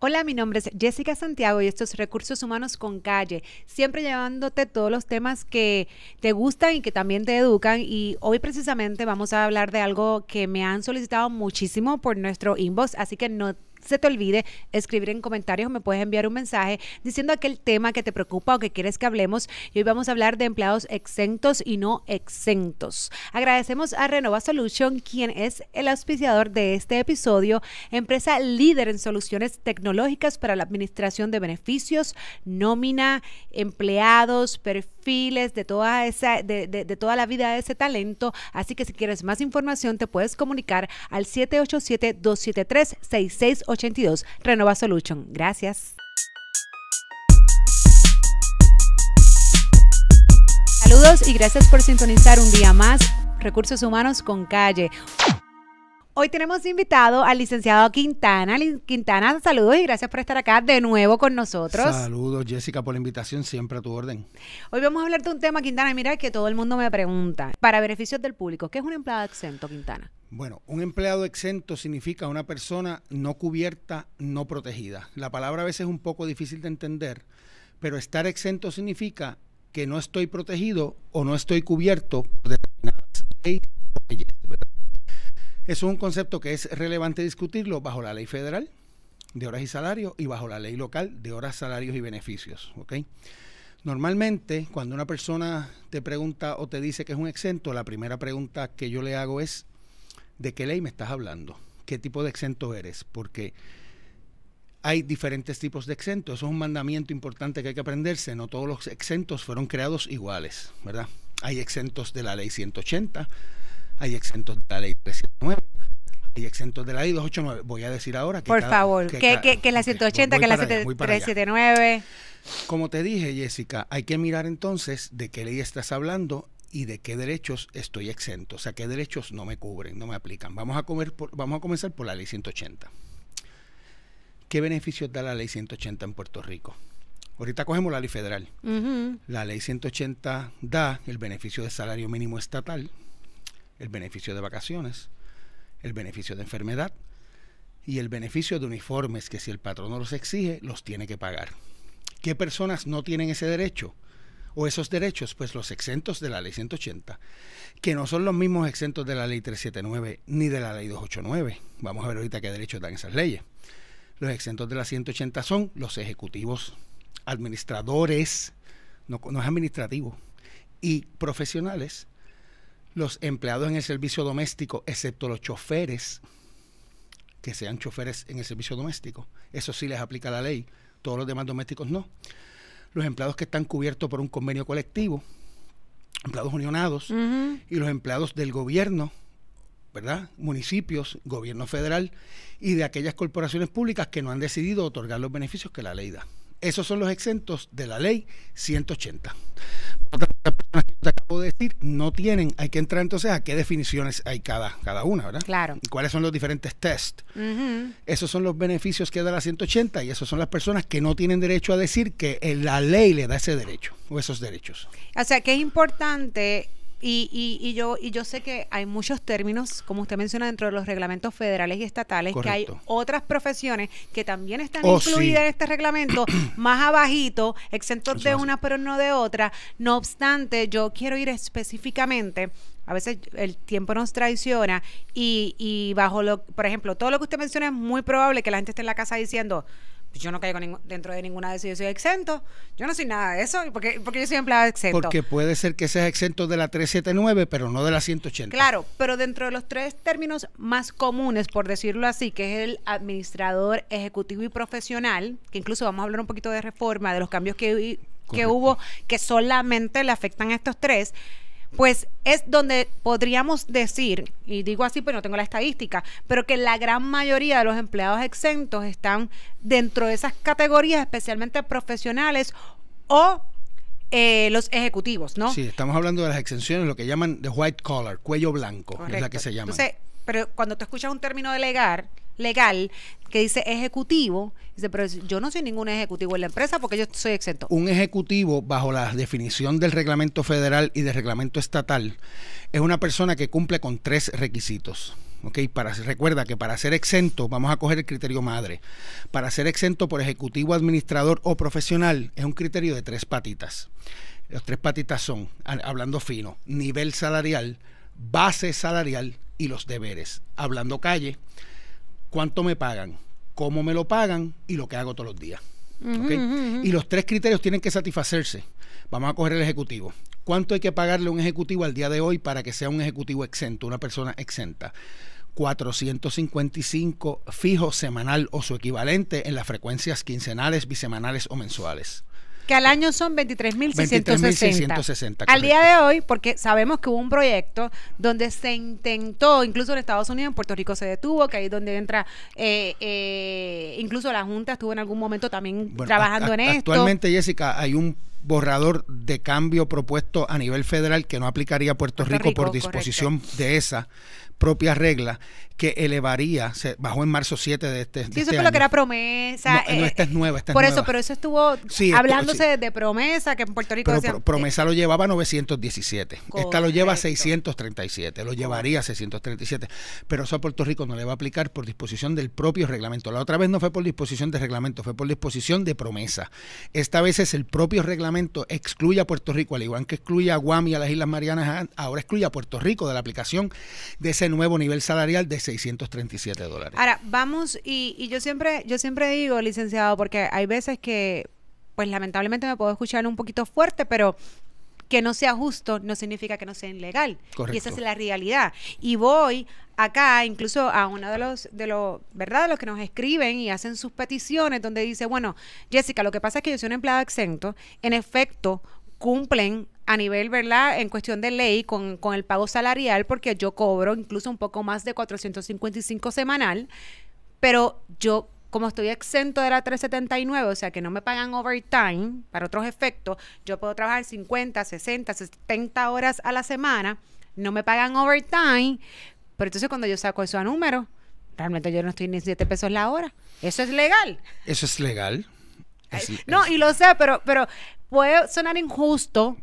Hola, mi nombre es Jessica Santiago y esto es Recursos Humanos con Calle, siempre llevándote todos los temas que te gustan y que también te educan y hoy precisamente vamos a hablar de algo que me han solicitado muchísimo por nuestro inbox, así que no se te olvide escribir en comentarios o me puedes enviar un mensaje diciendo aquel tema que te preocupa o que quieres que hablemos. Y hoy vamos a hablar de empleados exentos y no exentos. Agradecemos a Renova Solution, quien es el auspiciador de este episodio, empresa líder en soluciones tecnológicas para la administración de beneficios, nómina, empleados, perfiles de toda, esa, de, toda la vida de ese talento. Así que si quieres más información, te puedes comunicar al 787-273-6682. Renova Solution. Gracias. Saludos y gracias por sintonizar un día más Recursos Humanos con Calle. Hoy tenemos invitado al licenciado Quintana. Quintana, saludos y gracias por estar acá de nuevo con nosotros. Saludos, Jessica, por la invitación, siempre a tu orden. Hoy vamos a hablar de un tema, Quintana, mira que todo el mundo me pregunta, para beneficios del público, ¿qué es un empleado exento, Quintana? Bueno, un empleado exento significa una persona no cubierta, no protegida. La palabra a veces es un poco difícil de entender, pero estar exento significa que no estoy protegido o no estoy cubierto por determinadas leyes o leyes. Es un concepto que es relevante discutirlo bajo la ley federal de horas y salarios y bajo la ley local de horas, salarios y beneficios. ¿ok? Normalmente, cuando una persona te pregunta o te dice que es un exento, la primera pregunta que yo le hago es, ¿de qué ley me estás hablando? ¿Qué tipo de exento eres? Porque hay diferentes tipos de exentos. Eso es un mandamiento importante que hay que aprenderse. No todos los exentos fueron creados iguales, ¿verdad? Hay exentos de la ley 180, hay exentos de la ley 379, hay exentos de la ley 289. Voy a decir ahora que... Por favor, que, la 180, que la 379... Como te dije, Jessica, hay que mirar entonces de qué ley estás hablando y de qué derechos estoy exento, o sea, qué derechos no me cubren, no me aplican. Vamos a, comer vamos a comenzar por la ley 180. ¿Qué beneficios da la ley 180 en Puerto Rico? Ahorita cogemos la ley federal. La ley 180 da el beneficio de salario mínimo estatal, el beneficio de vacaciones, el beneficio de enfermedad y el beneficio de uniformes que si el patrón no los exige, los tiene que pagar. ¿Qué personas no tienen ese derecho? o esos derechos, pues los exentos de la ley 180, que no son los mismos exentos de la ley 379 ni de la ley 289. Vamos a ver ahorita qué derechos dan esas leyes. Los exentos de la 180 son los ejecutivos, administradores, no, no es administrativo, y profesionales los empleados en el servicio doméstico, excepto los choferes, que sean choferes en el servicio doméstico. Eso sí les aplica la ley, todos los demás domésticos no. Los empleados que están cubiertos por un convenio colectivo, empleados unionados, y los empleados del gobierno, ¿verdad? Municipios, gobierno federal, y de aquellas corporaciones públicas que no han decidido otorgar los beneficios que la ley da. Esos son los exentos de la ley 180. que acabo de decir no tienen. Hay que entrar entonces a qué definiciones hay cada, cada una, ¿verdad? Claro. Y cuáles son los diferentes test. Esos son los beneficios que da la 180 y esos son las personas que no tienen derecho a decir que eh, la ley le da ese derecho o esos derechos. O sea que es importante y, yo, y yo sé que hay muchos términos, como usted menciona, dentro de los reglamentos federales y estatales, que hay otras profesiones que también están oh, incluidas en este reglamento, más abajito, exentos de una pero no de otra. No obstante, yo quiero ir específicamente a veces el tiempo nos traiciona y, y bajo lo, por ejemplo, todo lo que usted menciona es muy probable que la gente esté en la casa diciendo, pues yo no caigo dentro de ninguna de esas, yo soy exento. Yo no soy nada de eso, porque, porque yo soy empleado exento. Porque puede ser que seas exento de la 379, pero no de la 180. Claro, pero dentro de los tres términos más comunes, por decirlo así, que es el administrador ejecutivo y profesional, que incluso vamos a hablar un poquito de reforma, de los cambios que, que hubo, que solamente le afectan a estos tres pues es donde podríamos decir, y digo así, porque no tengo la estadística, pero que la gran mayoría de los empleados exentos están dentro de esas categorías, especialmente profesionales o eh, los ejecutivos, ¿no? Sí, estamos hablando de las exenciones, lo que llaman de white collar, cuello blanco, es la que se llama pero cuando tú escuchas un término legal, legal que dice ejecutivo, dice, pero yo no soy ningún ejecutivo en la empresa porque yo soy exento. Un ejecutivo, bajo la definición del reglamento federal y del reglamento estatal, es una persona que cumple con tres requisitos. Okay, recuerda que para ser exento, vamos a coger el criterio madre, para ser exento por ejecutivo, administrador o profesional es un criterio de tres patitas. Las tres patitas son, hablando fino, nivel salarial, base salarial y los deberes. Hablando calle, cuánto me pagan, cómo me lo pagan y lo que hago todos los días. Y los tres criterios tienen que satisfacerse. Vamos a coger el ejecutivo. ¿Cuánto hay que pagarle a un ejecutivo al día de hoy para que sea un ejecutivo exento, una persona exenta? 455 fijo semanal o su equivalente en las frecuencias quincenales, bisemanales o mensuales que al año son 23.660. 23, al día de hoy, porque sabemos que hubo un proyecto donde se intentó, incluso en Estados Unidos, en Puerto Rico se detuvo, que ahí es donde entra, eh, eh, incluso la Junta estuvo en algún momento también trabajando en esto. Actualmente, Jessica, hay un borrador de cambio propuesto a nivel federal que no aplicaría a Puerto, Rico, por disposición de esa propia regla que elevaría, se bajó en marzo 7 de este. Sí, eso este fue lo que era promesa. No, eh, esta es nueva, por eso, pero eso estuvo hablándose de promesa, que en Puerto Rico. Pero promesa eh, lo llevaba a 917. Esta lo lleva a 637, lo llevaría a 637. Pero eso a Puerto Rico no le va a aplicar por disposición del propio reglamento. La otra vez no fue por disposición de reglamento, fue por disposición de promesa. Esta vez es el propio reglamento excluye a Puerto Rico, al igual que excluye a Guam y a las Islas Marianas, ah, ahora excluye a Puerto Rico de la aplicación de ese nuevo nivel salarial de 637 dólares. Ahora, vamos, y, y yo siempre, yo siempre digo, licenciado, porque hay veces que, pues lamentablemente me puedo escuchar un poquito fuerte, pero que no sea justo no significa que no sea ilegal. Y esa es la realidad. Y voy acá incluso a uno de los de los verdad de los que nos escriben y hacen sus peticiones donde dice bueno Jessica lo que pasa es que yo soy un empleado exento en efecto cumplen a nivel, ¿verdad? En cuestión de ley con, con el pago salarial, porque yo cobro incluso un poco más de 455 semanal, pero yo como estoy exento de la 379, o sea que no me pagan overtime para otros efectos, yo puedo trabajar 50, 60, 70 horas a la semana, no me pagan overtime, pero entonces cuando yo saco eso a número, realmente yo no estoy ni siete pesos la hora. ¿Eso es legal? Eso es legal. no, y lo sé, pero, pero puede sonar injusto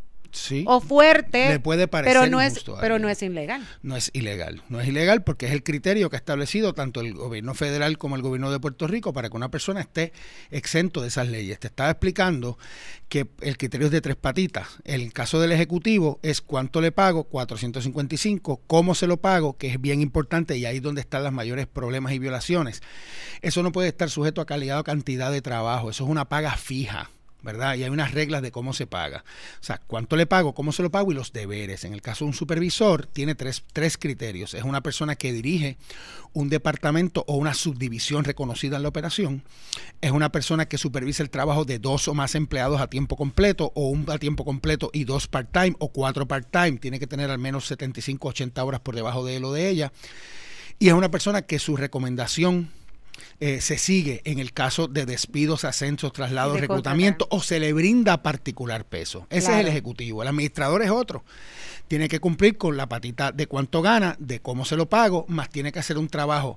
o fuerte, puede pero no es, pero no es ilegal. No es ilegal, no es ilegal porque es el criterio que ha establecido tanto el gobierno federal como el gobierno de Puerto Rico para que una persona esté exento de esas leyes. Te estaba explicando que el criterio es de tres patitas. El caso del ejecutivo es cuánto le pago, 455, cómo se lo pago, que es bien importante y ahí es donde están los mayores problemas y violaciones. Eso no puede estar sujeto a calidad o cantidad de trabajo, eso es una paga fija. ¿verdad? Y hay unas reglas de cómo se paga. O sea, cuánto le pago, cómo se lo pago y los deberes. En el caso de un supervisor, tiene tres, tres criterios. Es una persona que dirige un departamento o una subdivisión reconocida en la operación. Es una persona que supervisa el trabajo de dos o más empleados a tiempo completo o un a tiempo completo y dos part-time o cuatro part-time. Tiene que tener al menos 75 80 horas por debajo de lo de ella. Y es una persona que su recomendación eh, se sigue en el caso de despidos, ascensos, traslados, reclutamiento o se le brinda particular peso. Ese es el ejecutivo. El administrador es otro. Tiene que cumplir con la patita de cuánto gana, de cómo se lo pago, más tiene que hacer un trabajo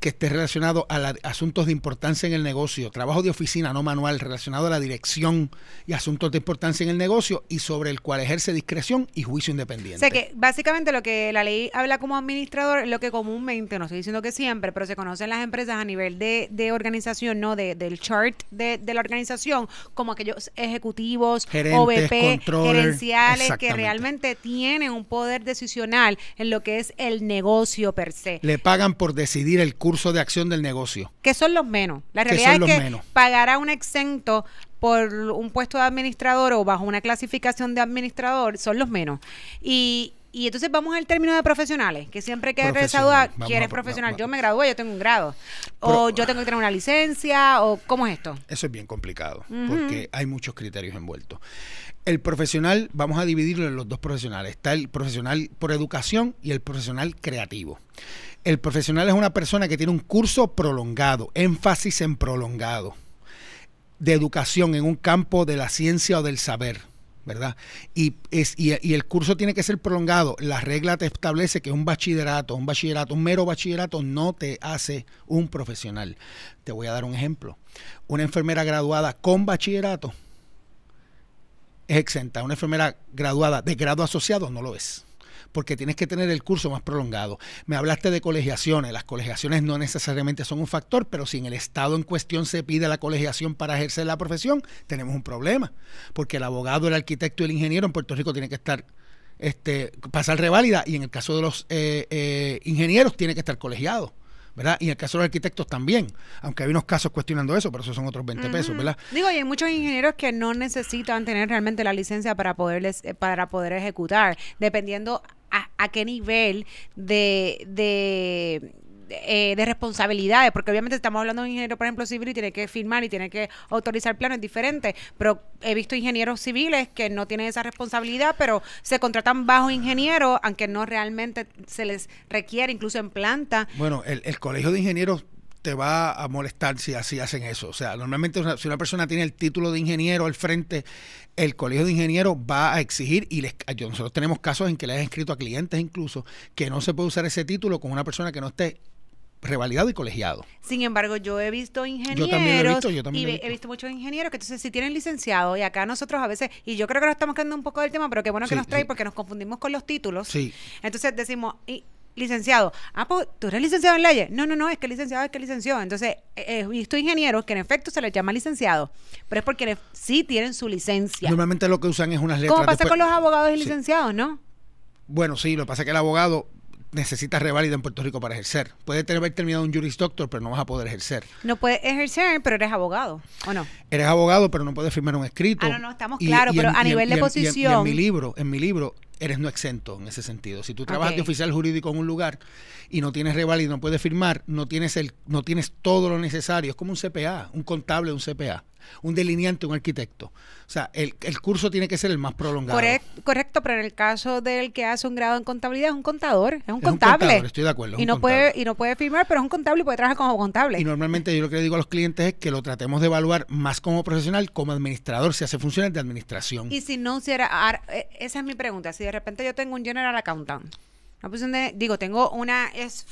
que esté relacionado a asuntos de importancia en el negocio, trabajo de oficina no manual, relacionado a la dirección y asuntos de importancia en el negocio y sobre el cual ejerce discreción y juicio independiente. que básicamente lo que la ley habla como administrador lo que comúnmente, no estoy diciendo que siempre, pero se conocen las empresas a nivel de, organización, ¿no? del chart de, la organización, como aquellos ejecutivos, Gerentes, gerenciales, que realmente tienen un poder decisional en lo que es el negocio per se. Le pagan por decidir el curso de acción del negocio. Que son los menos. La realidad es que pagar a un exento por un puesto de administrador o bajo una clasificación de administrador son los menos. Y, y entonces vamos al término de profesionales, que siempre que eres graduado, quieres profesional. Yo me gradué, yo tengo un grado. O yo tengo que tener una licencia, o ¿cómo es esto? Eso es bien complicado, porque hay muchos criterios envueltos. El profesional, vamos a dividirlo en los dos profesionales. Está el profesional por educación y el profesional creativo. El profesional es una persona que tiene un curso prolongado, énfasis en prolongado, de educación en un campo de la ciencia o del saber. ¿verdad? Y, el curso tiene que ser prolongado. La regla te establece que un bachillerato, un bachillerato, un mero bachillerato no te hace un profesional. Te voy a dar un ejemplo. Una enfermera graduada con bachillerato es exenta. Una enfermera graduada de grado asociado no lo es porque tienes que tener el curso más prolongado. Me hablaste de colegiaciones. Las colegiaciones no necesariamente son un factor, pero si en el estado en cuestión se pide la colegiación para ejercer la profesión, tenemos un problema, porque el abogado, el arquitecto y el ingeniero en Puerto Rico tienen que estar este, pasar reválida y en el caso de los eh, eh, ingenieros tiene que estar colegiado. ¿verdad? Y en el caso de los arquitectos también, aunque hay unos casos cuestionando eso, pero eso son otros 20 pesos, ¿verdad? Digo, y hay muchos ingenieros que no necesitan tener realmente la licencia para poderles eh, para poder ejecutar, dependiendo a, qué nivel de, eh, de responsabilidades, porque obviamente estamos hablando de un ingeniero, por ejemplo, civil y tiene que firmar y tiene que autorizar planos diferentes, pero he visto ingenieros civiles que no tienen esa responsabilidad, pero se contratan bajo ingeniero, aunque no realmente se les requiere, incluso en planta. Bueno, el Colegio de Ingenieros te va a molestar si así hacen eso. O sea, normalmente si una persona tiene el título de ingeniero al frente, el colegio de ingenieros va a exigir, y les, nosotros tenemos casos en que le han escrito a clientes incluso, que no se puede usar ese título con una persona que no esté revalidado y colegiado. Sin embargo, yo he visto ingenieros. Yo también he visto, Y he, visto. muchos ingenieros que entonces si tienen licenciado y acá nosotros a veces, y yo creo que nos estamos quedando un poco del tema, pero qué bueno que nos trae porque nos confundimos con los títulos. Sí. Entonces decimos, y, licenciado. Ah, pues tú eres licenciado en leyes. No, no, no, es que licenciado es que licenciado. Entonces, eh, eh, he eh, visto que en efecto se les llama licenciado, pero es porque sí tienen su licencia. Normalmente lo que usan es unas letras. ¿Cómo pasa con los abogados y licenciados, no? Bueno, sí, lo que pasa es que el abogado necesita reválida en Puerto Rico para ejercer. Puede haber terminado un juris doctor, pero no vas a poder ejercer. No puedes ejercer, pero eres abogado, ¿o no? Eres abogado, pero no puedes firmar un escrito. Ah, no, no, estamos claros, pero a nivel de posición. en, mi libro, en mi libro, eres no exento en ese sentido. Si tú trabajas de oficial jurídico en un lugar y no tienes revalido no puedes firmar, no tienes el, no tienes todo lo necesario. Es como un CPA, un contable, un CPA un delineante, un arquitecto. O sea, el, curso tiene que ser el más prolongado. Correcto, pero en el caso del que hace un grado en contabilidad es un contador, es un contable. estoy de acuerdo. y, no puede, y no puede firmar, pero es un contable y puede trabajar como contable. Y normalmente yo lo que le digo a los clientes es que lo tratemos de evaluar más como profesional, como administrador, si hace funciones de administración. Y si no, si era, eh, esa es mi pregunta, si de repente yo tengo un general accountant digo, tengo una, es,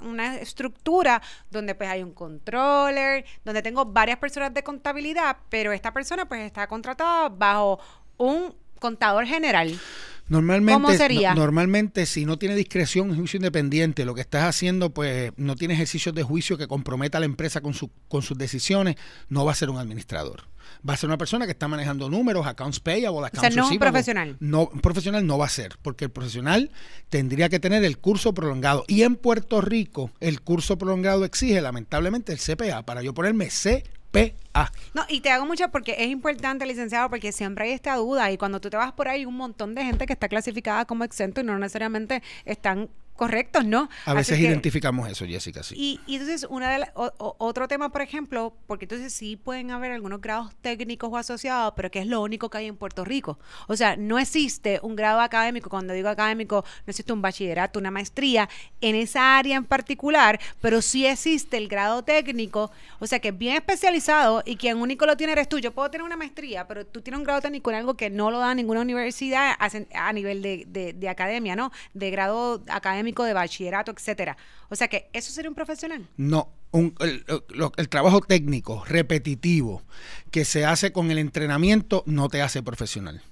una estructura donde pues hay un controller, donde tengo varias personas de contabilidad, pero esta persona pues está contratada bajo un contador general. Normalmente, sería? normalmente, si no tiene discreción en juicio independiente, lo que estás haciendo, pues no tiene ejercicios de juicio que comprometa a la empresa con, con sus decisiones, no va a ser un administrador va a ser una persona que está manejando números, accounts payable, accounts o sea, no un profesional. No, un profesional no va a ser, porque el profesional tendría que tener el curso prolongado. Y en Puerto Rico, el curso prolongado exige, lamentablemente, el CPA. Para yo ponerme C PA. No, y te hago mucho porque es importante, licenciado, porque siempre hay esta duda y cuando tú te vas por ahí, un montón de gente que está clasificada como exento y no necesariamente están correctos, ¿no? A veces identificamos eso, Jessica, sí. Y, entonces, una de otro tema, por ejemplo, porque entonces sí pueden haber algunos grados técnicos o asociados, pero que es lo único que hay en Puerto Rico. O sea, no existe un grado académico, cuando digo académico, no existe un bachillerato, una maestría en esa área en particular, pero sí existe el grado técnico, o sea, que es bien especializado y quien único lo tiene eres tú. Yo puedo tener una maestría, pero tú tienes un grado técnico en algo que no lo da ninguna universidad a, nivel de academia, ¿no? De grado académico de bachillerato, etcétera. O sea que eso sería un profesional. No, el, trabajo técnico, repetitivo, que se hace con el entrenamiento, no te hace profesional.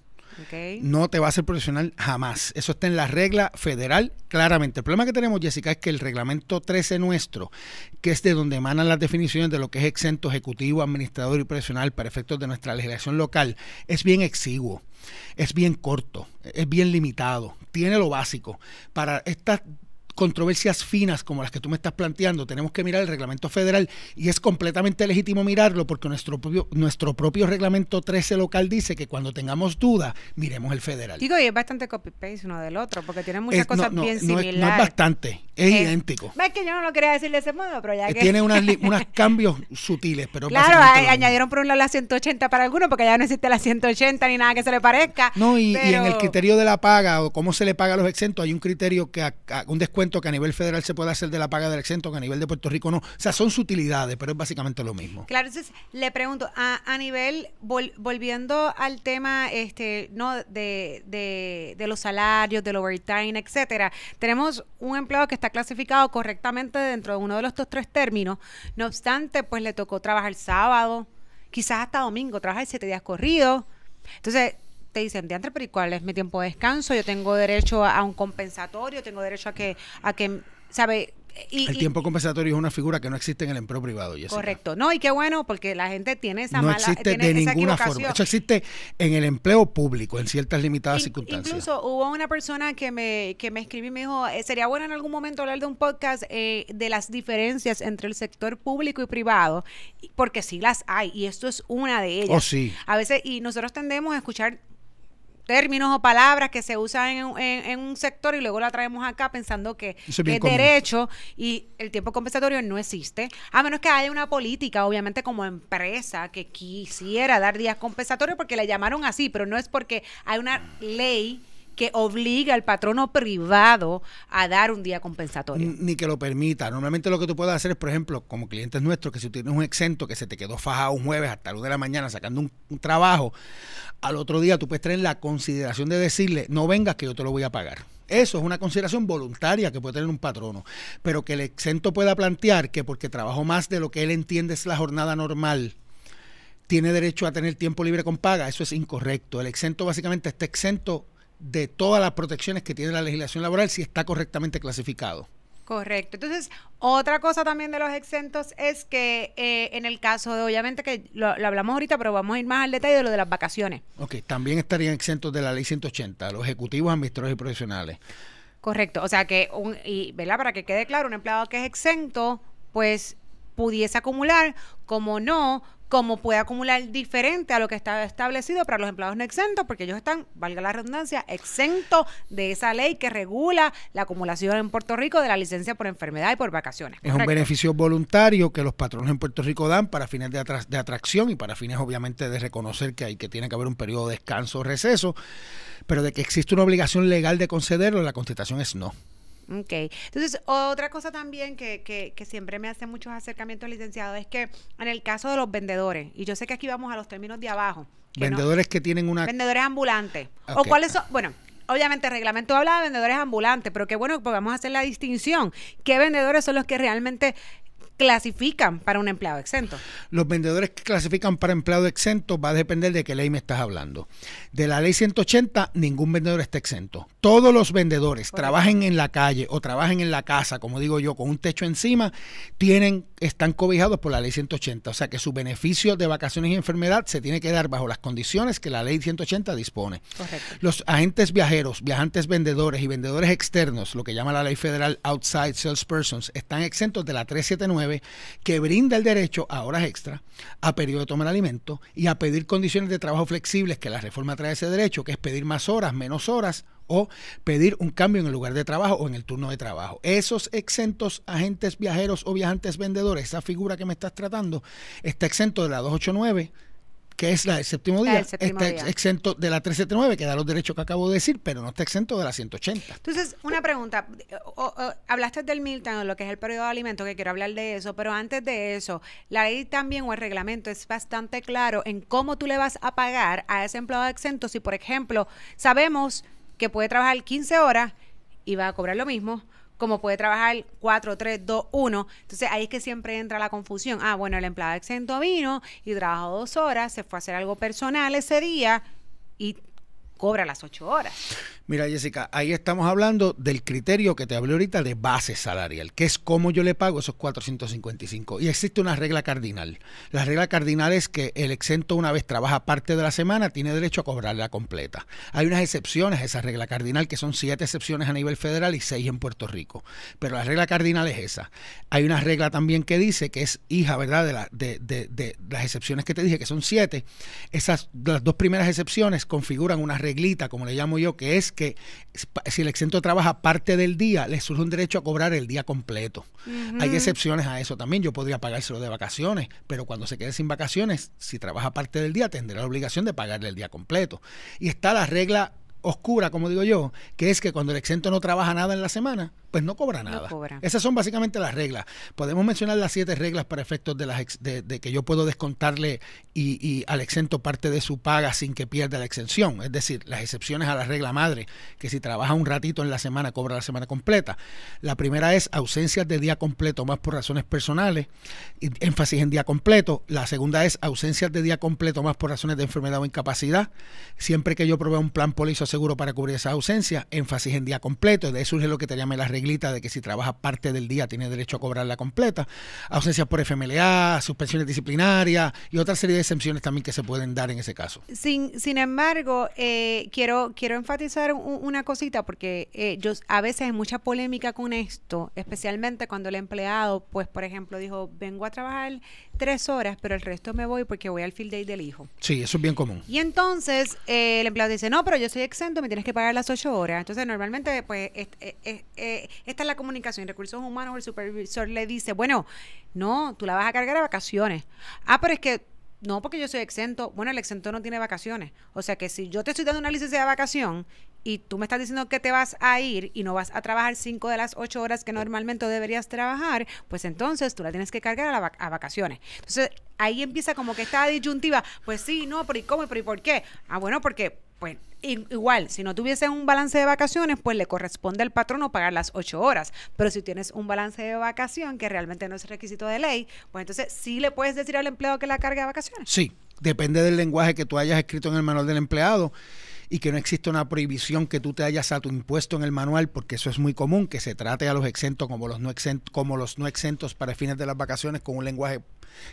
No te va a hacer profesional jamás. Eso está en la regla federal claramente. El problema que tenemos, Jessica, es que el reglamento 13 nuestro, que es de donde emanan las definiciones de lo que es exento, ejecutivo, administrador y profesional para efectos de nuestra legislación local, es bien exiguo es bien corto, es bien limitado, tiene lo básico. Para estas controversias finas como las que tú me estás planteando, tenemos que mirar el reglamento federal y es completamente legítimo mirarlo porque nuestro propio, nuestro propio reglamento 13 local dice que cuando tengamos dudas, miremos el federal. Digo, y es bastante copy-paste uno del otro porque tiene muchas cosas bien similares. no es bastante, es, eh, idéntico. Es que yo no lo quería decir de ese modo, pero ya eh, que... Tiene unos cambios sutiles, pero... Claro, añadieron por un lado la 180 para algunos porque ya no existe la 180 ni nada que se le parezca. No, y, en el criterio de la paga o cómo se le paga a los exentos, hay un criterio que un descuento que a nivel federal se puede hacer de la paga del exento, que a nivel de Puerto Rico no. O sea, son sutilidades, pero es básicamente lo mismo. Claro, entonces le pregunto, a, nivel, volviendo al tema este, no de, de, los salarios, del overtime, etcétera, tenemos un empleado que está clasificado correctamente dentro de uno de los estos tres términos. No obstante, pues le tocó trabajar sábado, quizás hasta domingo, trabajar siete días corrido Entonces, te dicen, de antes, pero ¿y cuál es mi tiempo de descanso? Yo tengo derecho a, un compensatorio, tengo derecho a que, a que sabe el tiempo compensatorio es una figura que no existe en el empleo privado. Jessica. Correcto. No, y qué bueno, porque la gente tiene esa no existe de ninguna forma. Eso existe en el empleo público, en ciertas limitadas circunstancias. Incluso hubo una persona que me, que me escribió y me dijo, eh, sería bueno en algún momento hablar de un podcast eh, de las diferencias entre el sector público y privado, porque sí las hay, y esto es una de ellas. Oh, sí. A veces, y nosotros tendemos a escuchar términos o palabras que se usan en, un sector y luego la traemos acá pensando que es, derecho y el tiempo compensatorio no existe, a menos que haya una política, obviamente como empresa que quisiera dar días compensatorios porque le llamaron así, pero no es porque hay una ley que obliga al patrono privado a dar un día compensatorio. Ni que lo permita. Normalmente lo que tú puedes hacer es, por ejemplo, como clientes nuestros, que si tienes un exento que se te quedó fajado un jueves hasta la 1 de la mañana sacando un, trabajo, al otro día tú puedes tener la consideración de decirle, no vengas que yo te lo voy a pagar. Eso es una consideración voluntaria que puede tener un patrono, pero que el exento pueda plantear que porque trabajo más de lo que él entiende es la jornada normal, tiene derecho a tener tiempo libre con paga, eso es incorrecto. El exento básicamente está exento de todas las protecciones que tiene la legislación laboral si está correctamente clasificado. Correcto. Entonces, otra cosa también de los exentos es que eh, en el caso de, obviamente, que lo, hablamos ahorita, pero vamos a ir más al detalle de lo de las vacaciones. Ok, también estarían exentos de la ley 180, los ejecutivos, administradores y profesionales. Correcto. O sea que, un, y, ¿verdad? Para que quede claro, un empleado que es exento, pues pudiese acumular, como no, cómo puede acumular diferente a lo que está establecido para los empleados no exentos, porque ellos están, valga la redundancia, exentos de esa ley que regula la acumulación en Puerto Rico de la licencia por enfermedad y por vacaciones. Es un beneficio voluntario que los patrones en Puerto Rico dan para fines de, atracción y para fines obviamente de reconocer que hay que tiene que haber un periodo de descanso o receso, pero de que existe una obligación legal de concederlo, la contestación es no. Ok. Entonces, otra cosa también que, que, siempre me hace muchos acercamientos licenciado, es que en el caso de los vendedores, y yo sé que aquí vamos a los términos de abajo. vendedores que tienen una... Vendedores ambulantes. ¿O cuáles son? Bueno, obviamente el reglamento habla de vendedores ambulantes, pero qué bueno, pues vamos a hacer la distinción. ¿Qué vendedores son los que realmente clasifican para un empleado exento? Los vendedores que clasifican para empleado exento va a depender de qué ley me estás hablando. De la ley 180, ningún vendedor está exento. Todos los vendedores, trabajen en la calle o trabajen en la casa, como digo yo, con un techo encima, tienen, están cobijados por la ley 180. O sea que su beneficio de vacaciones y enfermedad se tiene que dar bajo las condiciones que la ley 180 dispone. Los agentes viajeros, viajantes vendedores y vendedores externos, lo que llama la ley federal Outside Salespersons, están exentos de la 379 que brinda el derecho a horas extra, a periodo de tomar alimento y a pedir condiciones de trabajo flexibles, que la reforma trae ese derecho, que es pedir más horas, menos horas o pedir un cambio en el lugar de trabajo o en el turno de trabajo. Esos exentos agentes viajeros o viajantes vendedores, esa figura que me estás tratando, está exento de la 289 que es la del séptimo día, está exento de la 379, que da los derechos que acabo de decir, pero no está exento de la 180. Entonces, una pregunta. hablaste del Milton, lo que es el periodo de alimento que quiero hablar de eso, pero antes de eso, la ley también o el reglamento es bastante claro en cómo tú le vas a pagar a ese empleado exento si, por ejemplo, sabemos que puede trabajar 15 horas y va a cobrar lo mismo, como puede trabajar 4, 3, 2, 1. Entonces ahí es que siempre entra la confusión. Ah, bueno, el empleado exento vino y trabajó dos horas, se fue a hacer algo personal ese día y cobra las ocho horas. Mira, Jessica, ahí estamos hablando del criterio que te hablé ahorita de base salarial, que es cómo yo le pago esos 455. Y existe una regla cardinal. La regla cardinal es que el exento una vez trabaja parte de la semana tiene derecho a cobrarla completa. Hay unas excepciones a esa regla cardinal, que son siete excepciones a nivel federal y seis en Puerto Rico. Pero la regla cardinal es esa. Hay una regla también que dice que es hija, ¿verdad? De, de las excepciones que te dije, que son siete. Esas, las dos primeras excepciones configuran una regla reglita, como le llamo yo, que es que si el exento trabaja parte del día, le surge un derecho a cobrar el día completo. Hay excepciones a eso también. Yo podría pagárselo de vacaciones, pero cuando se quede sin vacaciones, si trabaja parte del día, tendrá la obligación de pagarle el día completo. Y está la regla oscura, como digo yo, que es que cuando el exento no trabaja nada en la semana, pues no cobra nada. Esas son básicamente las reglas. Podemos mencionar las siete reglas para efectos de, las de, que yo puedo descontarle y, al exento parte de su paga sin que pierda la exención. Es decir, las excepciones a la regla madre, que si trabaja un ratito en la semana, cobra la semana completa. La primera es ausencias de día completo, más por razones personales, énfasis en día completo. La segunda es ausencias de día completo, más por razones de enfermedad o incapacidad. Siempre que yo provea un plan social seguro para cubrir esa ausencia, énfasis en día completo, de eso surge lo que te llame la reglita de que si trabaja parte del día tiene derecho a cobrarla completa, ausencias por FMLA, suspensiones disciplinarias y otra serie de excepciones también que se pueden dar en ese caso. Sin, sin embargo, eh, quiero, quiero enfatizar una cosita porque eh, a veces hay mucha polémica con esto, especialmente cuando el empleado, pues por ejemplo, dijo, vengo a trabajar tres horas, pero el resto me voy porque voy al field day del hijo. Sí, eso es bien común. Y entonces eh, el empleado dice, no, pero yo soy excelente me tienes que pagar las ocho horas. Entonces, normalmente, pues, eh, esta es la comunicación. Recursos humanos, el supervisor le dice, bueno, no, tú la vas a cargar a vacaciones. Ah, pero es que no, porque yo soy exento. Bueno, el exento no tiene vacaciones. O sea que si yo te estoy dando una licencia de vacación y tú me estás diciendo que te vas a ir y no vas a trabajar cinco de las ocho horas que normalmente deberías trabajar, pues entonces tú la tienes que cargar a, vacaciones. Entonces ahí empieza como que esta disyuntiva. Pues sí, no, pero ¿y cómo? ¿Pero y por qué? Ah, bueno, porque bueno, pues, igual, si no tuviese un balance de vacaciones, pues le corresponde al patrono pagar las ocho horas. Pero si tienes un balance de vacación, que realmente no es requisito de ley, pues entonces sí le puedes decir al empleado que la cargue de vacaciones. Sí, depende del lenguaje que tú hayas escrito en el manual del empleado y que no existe una prohibición que tú te hayas a tu impuesto en el manual, porque eso es muy común, que se trate a los exentos como los no exentos, como los no exentos para fines de las vacaciones con un lenguaje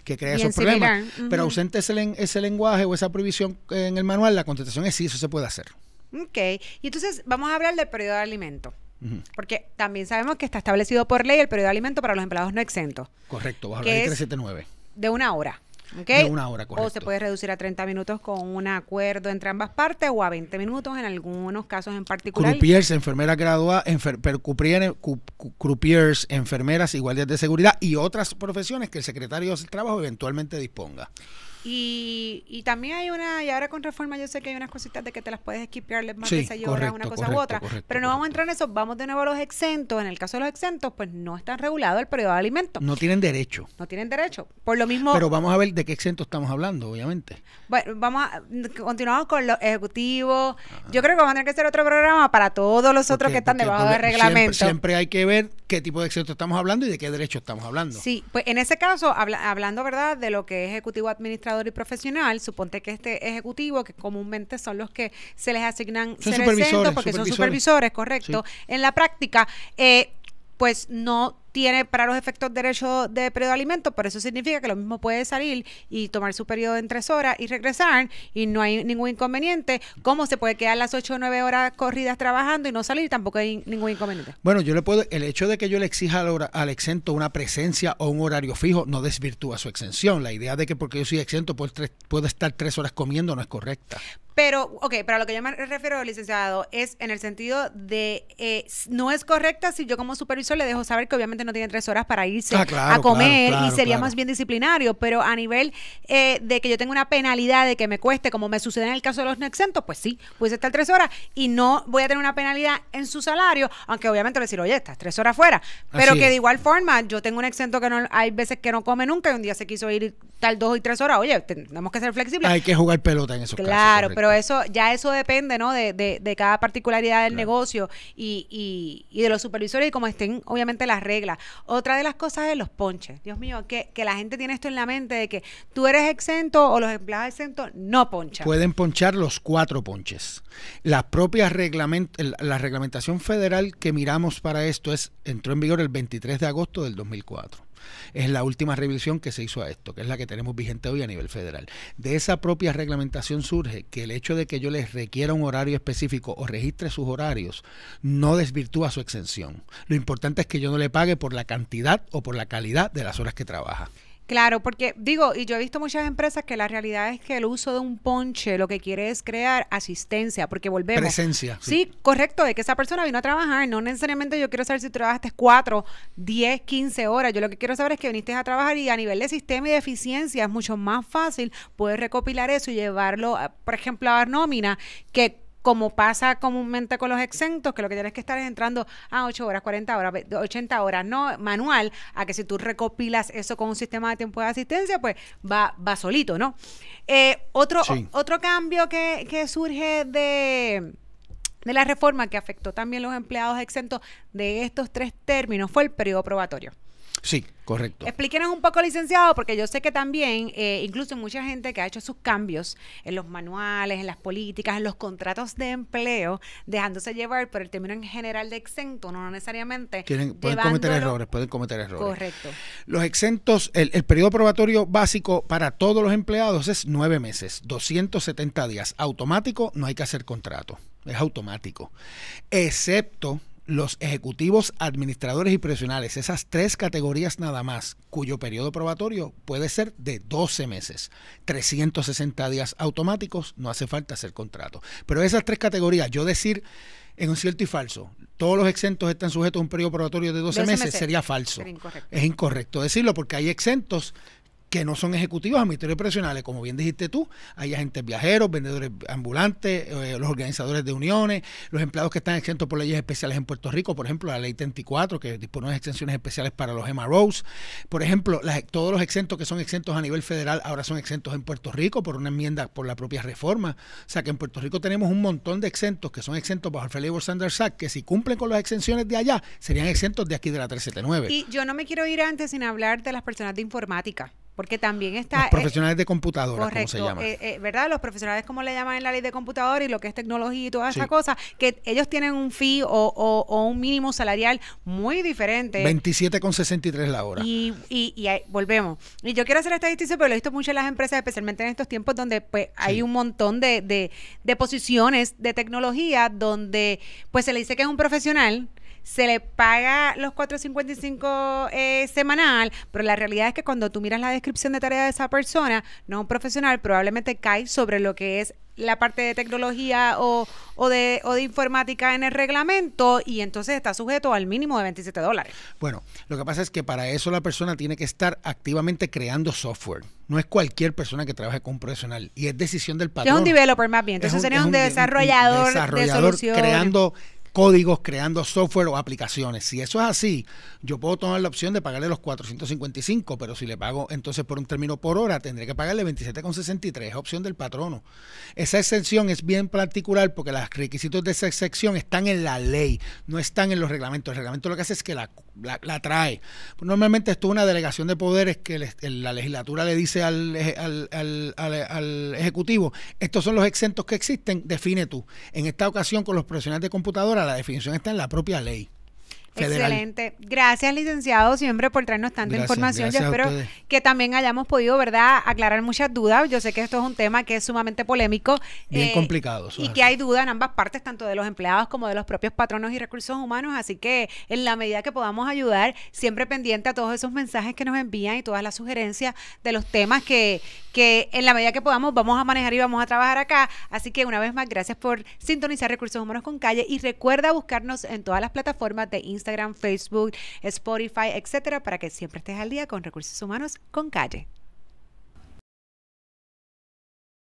que crea esos problemas. Pero ausente ese, ese lenguaje o esa prohibición eh, en el manual, la contestación es sí, eso se puede hacer. Ok, y entonces vamos a hablar del periodo de alimento. Porque también sabemos que está establecido por ley el periodo de alimento para los empleados no exentos. Correcto, bajo la ley 379. De una hora una hora, O se puede reducir a 30 minutos con un acuerdo entre ambas partes o a 20 minutos en algunos casos en particular. Croupiers, enfermeras graduadas, enfer enfermeras, igualdad de seguridad y otras profesiones que el secretario del Trabajo eventualmente disponga. Y, también hay una, y ahora con reforma yo sé que hay unas cositas de que te las puedes esquipearles más sí, una cosa u otra. pero no vamos a entrar en eso, vamos de nuevo a los exentos. En el caso de los exentos, pues no están regulado el periodo de alimento No tienen derecho. No tienen derecho. Por lo mismo. Pero vamos a ver de qué exentos estamos hablando, obviamente. Bueno, vamos continuamos con los ejecutivos. Yo creo que van a tener que ser otro programa para todos los otros que están debajo del reglamento. Siempre, hay que ver qué tipo de exentos estamos hablando y de qué derecho estamos hablando. Sí, pues en ese caso, hablando, ¿verdad?, de lo que es ejecutivo administrativo y profesional, suponte que este ejecutivo, que comúnmente son los que se les asignan ser porque son supervisores, correcto, en la práctica, eh, pues no tiene para los efectos derecho de periodo de alimento, pero eso significa que lo mismo puede salir y tomar su periodo en tres horas y regresar y no hay ningún inconveniente. ¿Cómo se puede quedar las ocho o nueve horas corridas trabajando y no salir? Tampoco hay ningún inconveniente. Bueno, yo le puedo, el hecho de que yo le exija al, al exento una presencia o un horario fijo no desvirtúa su exención. La idea de que porque yo soy exento puedo, puedo estar tres horas comiendo no es correcta. Pero, ok, pero a lo que yo me refiero, licenciado, es en el sentido de eh, no es correcta si yo como supervisor le dejo saber que obviamente no tiene tres horas para irse ah, a comer y sería más bien disciplinario, pero a nivel eh, de que yo tenga una penalidad de que me cueste, como me sucede en el caso de los exentos, pues sí, pues estar tres horas y no voy a tener una penalidad en su salario, aunque obviamente decir, oye, estás tres horas fuera, pero que de igual forma, yo tengo un exento que no, hay veces que no come nunca y un día se quiso ir tal dos y tres horas, oye, tenemos que ser flexibles. Hay que jugar pelota en esos casos. Claro, pero eso ya eso depende, ¿no? De, de, de cada particularidad del negocio y, y, y, de los supervisores y como estén, obviamente, las reglas. Otra de las cosas es los ponches. Dios mío, que, que la gente tiene esto en la mente de que tú eres exento o los empleados exentos no ponchan. Pueden ponchar los cuatro ponches. La propia reglament la reglamentación federal que miramos para esto es entró en vigor el 23 de agosto del 2004 es la última revisión que se hizo a esto, que es la que tenemos vigente hoy a nivel federal. De esa propia reglamentación surge que el hecho de que yo les requiera un horario específico o registre sus horarios no desvirtúa su exención. Lo importante es que yo no le pague por la cantidad o por la calidad de las horas que trabaja. Claro, porque digo, y yo he visto muchas empresas que la realidad es que el uso de un ponche lo que quiere es crear asistencia, porque volvemos. Presencia. Sí, correcto, de que esa persona vino a trabajar. No necesariamente yo quiero saber si trabajaste 4, 10, 15 horas. Yo lo que quiero saber es que viniste a trabajar y a nivel de sistema y de eficiencia es mucho más fácil poder recopilar eso y llevarlo, por ejemplo, a dar nómina, que como pasa comúnmente con los exentos, que lo que tienes que estar es entrando a 8 horas, 40 horas, 80 horas, no manual, a que si tú recopilas eso con un sistema de tiempo de asistencia, pues va, va solito, ¿no? Eh, otro, otro cambio que, que surge de de la reforma que afectó también los empleados exentos de estos tres términos fue el periodo probatorio. Sí, correcto. Explíquenos un poco, licenciado, porque yo sé que también, eh, incluso mucha gente que ha hecho sus cambios en los manuales, en las políticas, en los contratos de empleo, dejándose llevar por el término en general de exento, no necesariamente. Quieren, pueden cometer errores, pueden cometer errores. Correcto. Los exentos, el, el periodo probatorio básico para todos los empleados es nueve meses, 270 días. Automático, no hay que hacer contrato, es automático. Excepto los ejecutivos, administradores y profesionales, esas tres categorías nada más, cuyo periodo probatorio puede ser de 12 meses, 360 días automáticos, no hace falta hacer contrato. Pero esas tres categorías, yo decir en un cierto y falso, todos los exentos están sujetos a un periodo probatorio de 12, meses, sería falso. Es incorrecto decirlo porque hay exentos que no son ejecutivos administrativos profesionales, como bien dijiste tú, hay agentes viajeros, vendedores ambulantes, eh, los organizadores de uniones, los empleados que están exentos por leyes especiales en Puerto Rico, por ejemplo, la ley 34 que dispone de exenciones especiales para los MROs, por ejemplo, todos los exentos que son exentos a nivel federal ahora son exentos en Puerto Rico por una enmienda por la propia reforma, o sea que en Puerto Rico tenemos un montón de exentos que son exentos bajo el Fair Labor Act que si cumplen con las exenciones de allá serían exentos de aquí de la 379. Y yo no me quiero ir antes sin hablar de las personas de informática. Porque también está... Los eh, profesionales de computadora, se llama. Eh, eh, ¿Verdad? Los profesionales, como le llaman en la ley de computadora y lo que es tecnología y toda esa cosa, que ellos tienen un fee o, un mínimo salarial muy diferente. 27,63 la hora. Y, y, y ahí, volvemos. Y yo quiero hacer esta pero lo he visto mucho en las empresas, especialmente en estos tiempos donde pues hay un montón de, de posiciones de tecnología donde pues se le dice que es un profesional se le paga los 4.55 eh, semanal, pero la realidad es que cuando tú miras la descripción de tarea de esa persona, no un profesional, probablemente cae sobre lo que es la parte de tecnología o, o, de, o de informática en el reglamento y entonces está sujeto al mínimo de 27 dólares. Bueno, lo que pasa es que para eso la persona tiene que estar activamente creando software. No es cualquier persona que trabaje con un profesional y es decisión del patrón. Es un developer más bien, entonces sería un desarrollador de soluciones. creando códigos creando software o aplicaciones. Si eso es así, yo puedo tomar la opción de pagarle los 455, pero si le pago entonces por un término por hora, tendré que pagarle 27,63, opción del patrono. Esa excepción es bien particular porque los requisitos de esa excepción están en la ley, no están en los reglamentos. El reglamento lo que hace es que la la, trae. normalmente esto es una delegación de poderes que la legislatura le dice al, al, Ejecutivo, estos son los exentos que existen, define tú. En esta ocasión con los profesionales de computadora la definición está en la propia ley. Excelente. Gracias, licenciado, siempre por traernos tanta información. Yo espero que también hayamos podido, ¿verdad?, aclarar muchas dudas. Yo sé que esto es un tema que es sumamente polémico. Bien eh, complicado. Y que hay duda en ambas partes, tanto de los empleados como de los propios patronos y recursos humanos. Así que, en la medida que podamos ayudar, siempre pendiente a todos esos mensajes que nos envían y todas las sugerencias de los temas que, que en la medida que podamos vamos a manejar y vamos a trabajar acá. Así que, una vez más, gracias por sintonizar Recursos Humanos con Calle y recuerda buscarnos en todas las plataformas de Instagram Instagram, Facebook, Spotify, etcétera, para que siempre estés al día con recursos humanos con calle.